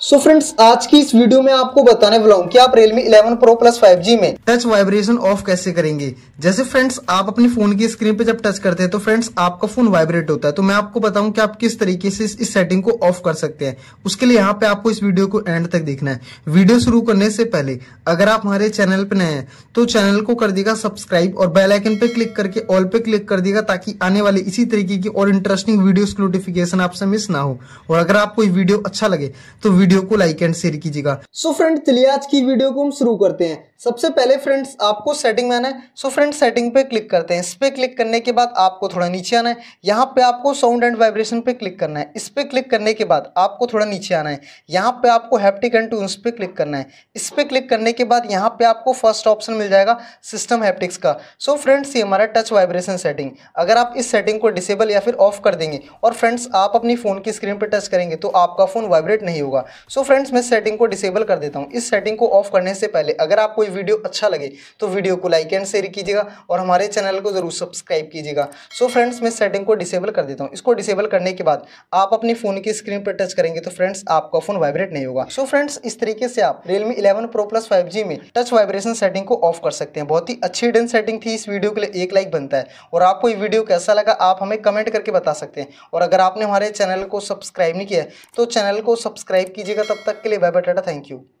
सो so friends आज की इस वीडियो में आपको बताने वाला हूँ कि आप Realme 11 Pro Plus 5G में टच वाइब्रेशन ऑफ कैसे करेंगे जैसे फ्रेंड्स आप अपने फोन की स्क्रीन पे जब टच करते हैं तो फ्रेंड्स आपका फोन वाइब्रेट होता है तो मैं आपको बताऊं कि आप किस तरीके से इस, सेटिंग को ऑफ कर सकते हैं उसके लिए यहाँ पे आपको इस वीडियो को एंड तक देखना है वीडियो शुरू करने से पहले अगर आप हमारे चैनल पे नए हैं तो चैनल को कर देगा सब्सक्राइब और बेलाइकन पे क्लिक करके ऑल पे क्लिक कर देगा ताकि आने वाले इसी तरीके की और इंटरेस्टिंग वीडियो की नोटिफिकेशन आपसे मिस ना हो और अगर आपको वीडियो अच्छा लगे तो वीडियो को लाइक एंड शेयर कीजिएगा सो फ्रेंड चलिए आज की वीडियो को हम शुरू करते हैं सबसे पहले फ्रेंड्स आपको सेटिंग में आना है सो फ्रेंड सेटिंग पे क्लिक करते हैं इस पर क्लिक करने के बाद आपको थोड़ा नीचे आना है यहाँ पे आपको साउंड एंड वाइब्रेशन पे क्लिक करना है इस पर क्लिक करने के बाद आपको थोड़ा नीचे आना है यहाँ पे आपको हैप्टिक एंड टून्स पे क्लिक करना है इस पर क्लिक करने के बाद यहाँ पे आपको फर्स्ट ऑप्शन मिल जाएगा सिस्टम हैप्टिक्स का सो फ्रेंड्स ये हमारा टच वाइब्रेशन सेटिंग अगर आप इस सेटिंग को डिसेबल या फिर ऑफ कर देंगे और फ्रेंड्स आप अपनी फ़ोन की स्क्रीन पर टच करेंगे तो आपका फ़ोन वाइब्रेट नहीं होगा सो फ्रेंड्स मैं सेटिंग को डिसेबल कर देता हूँ इस सेटिंग को ऑफ करने से पहले अगर आपको ये वीडियो अच्छा लगे तो वीडियो को लाइक एंड शेयर कीजिएगा और हमारे चैनल को जरूर सब्सक्राइब कीजिएगा सो फ्रेंड्स मैं सेटिंग को डिसेबल कर देता हूँ इसको डिसेबल करने के बाद आप अपने फ़ोन की स्क्रीन पर टच करेंगे तो फ्रेंड्स आपका फ़ोन वाइब्रेट नहीं होगा सो फ्रेंड्स इस तरीके से आप Realme eleven pro plus five में टच वाइब्रेशन सेटिंग को ऑफ कर सकते हैं बहुत ही अच्छी डन सेटिंग थी इस वीडियो के लिए एक लाइक बनता है और आपको ये वीडियो कैसा लगा आप हमें कमेंट करके बता सकते हैं और अगर आपने हमारे चैनल को सब्सक्राइब नहीं किया तो चैनल को सब्सक्राइब कीजिए कीजिएगा तब तक के लिए bye bye tata thank you